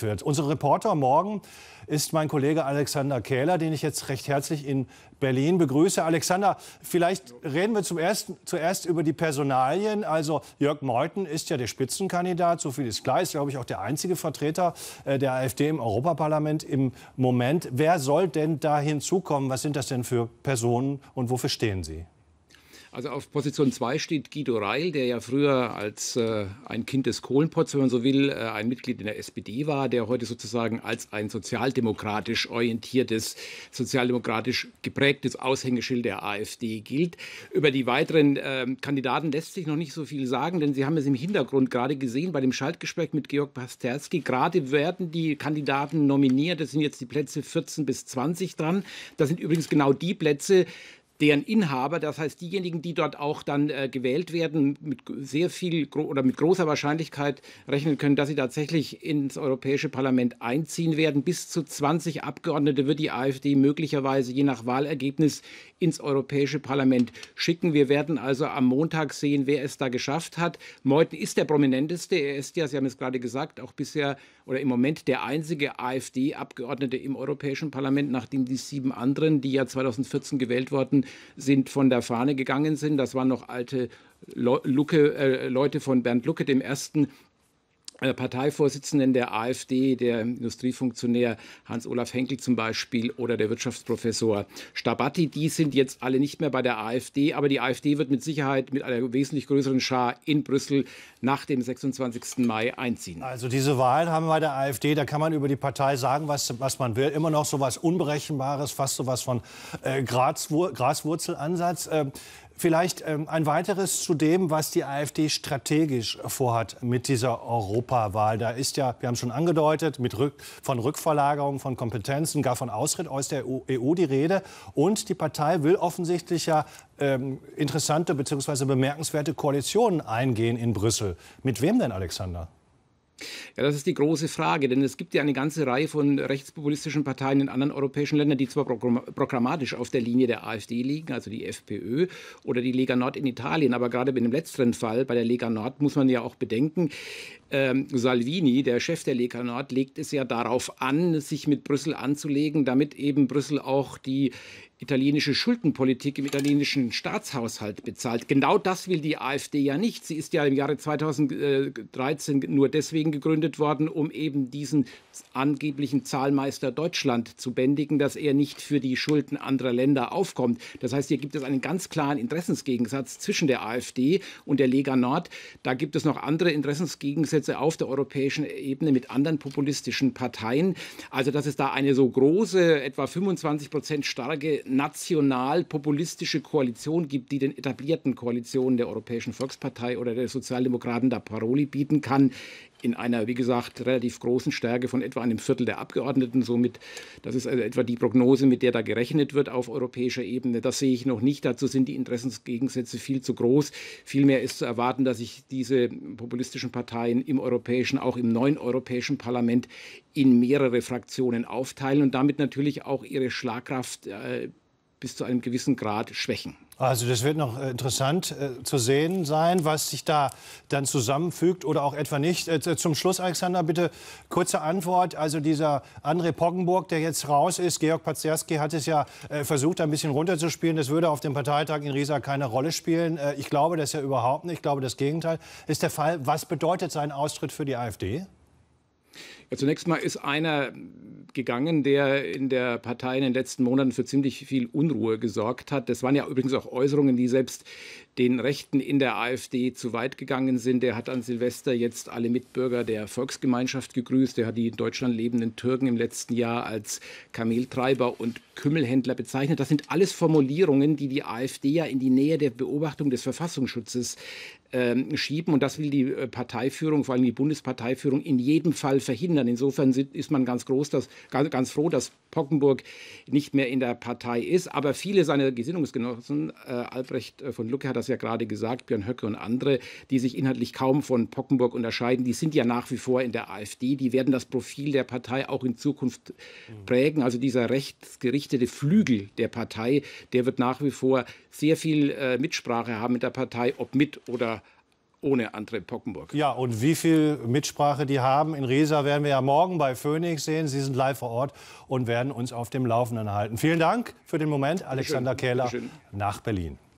Wird. Unsere Reporter morgen ist mein Kollege Alexander Kähler, den ich jetzt recht herzlich in Berlin begrüße. Alexander, vielleicht reden wir zum ersten, zuerst über die Personalien. Also Jörg Meuthen ist ja der Spitzenkandidat, so viel ist klar, ist glaube ich auch der einzige Vertreter äh, der AfD im Europaparlament im Moment. Wer soll denn da hinzukommen? Was sind das denn für Personen und wofür stehen sie? Also auf Position 2 steht Guido Reil, der ja früher als äh, ein Kind des Kohlenpots, wenn man so will, äh, ein Mitglied in der SPD war, der heute sozusagen als ein sozialdemokratisch orientiertes, sozialdemokratisch geprägtes Aushängeschild der AfD gilt. Über die weiteren äh, Kandidaten lässt sich noch nicht so viel sagen, denn Sie haben es im Hintergrund gerade gesehen bei dem Schaltgespräch mit Georg Pasterski. Gerade werden die Kandidaten nominiert. Das sind jetzt die Plätze 14 bis 20 dran. Das sind übrigens genau die Plätze, deren Inhaber, das heißt diejenigen, die dort auch dann äh, gewählt werden, mit sehr viel oder mit großer Wahrscheinlichkeit rechnen können, dass sie tatsächlich ins Europäische Parlament einziehen werden. Bis zu 20 Abgeordnete wird die AfD möglicherweise je nach Wahlergebnis ins Europäische Parlament schicken. Wir werden also am Montag sehen, wer es da geschafft hat. Meuthen ist der prominenteste. Er ist ja, Sie haben es gerade gesagt, auch bisher oder im Moment der einzige AfD-Abgeordnete im Europäischen Parlament, nachdem die sieben anderen, die ja 2014 gewählt worden sind, von der Fahne gegangen sind. Das waren noch alte Lucke, äh, Leute von Bernd Lucke, dem ersten äh, Parteivorsitzenden der AfD, der Industriefunktionär Hans-Olaf Henkel zum Beispiel oder der Wirtschaftsprofessor Stabatti, die sind jetzt alle nicht mehr bei der AfD, aber die AfD wird mit Sicherheit mit einer wesentlich größeren Schar in Brüssel nach dem 26. Mai einziehen. Also diese Wahlen haben wir bei der AfD, da kann man über die Partei sagen, was, was man will, immer noch so was Unberechenbares, fast so was von äh, Graswur Graswurzelansatz. Äh, Vielleicht ähm, ein weiteres zu dem, was die AfD strategisch vorhat mit dieser Europawahl. Da ist ja, wir haben schon angedeutet, mit Rück von Rückverlagerung von Kompetenzen, gar von Austritt aus der EU e die Rede. Und die Partei will offensichtlich ja ähm, interessante bzw. bemerkenswerte Koalitionen eingehen in Brüssel. Mit wem denn, Alexander? Ja, das ist die große Frage, denn es gibt ja eine ganze Reihe von rechtspopulistischen Parteien in anderen europäischen Ländern, die zwar programmatisch auf der Linie der AfD liegen, also die FPÖ oder die Lega Nord in Italien, aber gerade bei dem letzteren Fall, bei der Lega Nord, muss man ja auch bedenken, ähm, Salvini, der Chef der Lega Nord, legt es ja darauf an, sich mit Brüssel anzulegen, damit eben Brüssel auch die italienische Schuldenpolitik im italienischen Staatshaushalt bezahlt. Genau das will die AfD ja nicht. Sie ist ja im Jahre 2013 nur deswegen gegründet worden, um eben diesen angeblichen Zahlmeister Deutschland zu bändigen, dass er nicht für die Schulden anderer Länder aufkommt. Das heißt, hier gibt es einen ganz klaren Interessensgegensatz zwischen der AfD und der Lega Nord. Da gibt es noch andere Interessensgegensätze Bündnisse auf der europäischen Ebene mit anderen populistischen Parteien. Also dass es da eine so große, etwa 25 Prozent starke national-populistische Koalition gibt, die den etablierten Koalitionen der Europäischen Volkspartei oder der Sozialdemokraten da Paroli bieten kann, in einer, wie gesagt, relativ großen Stärke von etwa einem Viertel der Abgeordneten. Somit, das ist also etwa die Prognose, mit der da gerechnet wird auf europäischer Ebene. Das sehe ich noch nicht. Dazu sind die Interessensgegensätze viel zu groß. Vielmehr ist zu erwarten, dass sich diese populistischen Parteien im europäischen, auch im neuen europäischen Parlament in mehrere Fraktionen aufteilen und damit natürlich auch ihre Schlagkraft äh, bis zu einem gewissen Grad schwächen. Also das wird noch äh, interessant äh, zu sehen sein, was sich da dann zusammenfügt oder auch etwa nicht. Äh, zum Schluss, Alexander, bitte kurze Antwort. Also dieser André Poggenburg, der jetzt raus ist, Georg Pazerski hat es ja äh, versucht, ein bisschen runterzuspielen. Das würde auf dem Parteitag in Riesa keine Rolle spielen. Äh, ich glaube das ja überhaupt nicht. Ich glaube, das Gegenteil ist der Fall. Was bedeutet sein Austritt für die AfD? Ja, zunächst mal ist einer gegangen, der in der Partei in den letzten Monaten für ziemlich viel Unruhe gesorgt hat. Das waren ja übrigens auch Äußerungen, die selbst den Rechten in der AfD zu weit gegangen sind. Der hat an Silvester jetzt alle Mitbürger der Volksgemeinschaft gegrüßt. Er hat die in Deutschland lebenden Türken im letzten Jahr als Kameltreiber und Kümmelhändler bezeichnet. Das sind alles Formulierungen, die die AfD ja in die Nähe der Beobachtung des Verfassungsschutzes ähm, schieben. Und das will die äh, Parteiführung, vor allem die Bundesparteiführung, in jedem Fall verhindern. Insofern ist man ganz, groß, dass, ganz, ganz, froh, dass Pockenburg nicht mehr in der Partei ist. Aber viele seiner Gesinnungsgenossen, äh, Albrecht äh, von Lucke hat das ja gerade gesagt, Björn Höcke und andere, die sich inhaltlich kaum von Pockenburg unterscheiden, die sind ja nach wie vor in der AfD. Die werden das Profil der Partei auch in Zukunft prägen. Also dieser rechtsgerichtete Flügel der Partei, der wird nach wie vor sehr viel äh, Mitsprache haben mit der Partei, ob mit oder ohne André Pockenburg. Ja, und wie viel Mitsprache die haben in Riesa werden wir ja morgen bei Phoenix sehen. Sie sind live vor Ort und werden uns auf dem Laufenden halten. Vielen Dank für den Moment, Alexander Kehler nach Berlin.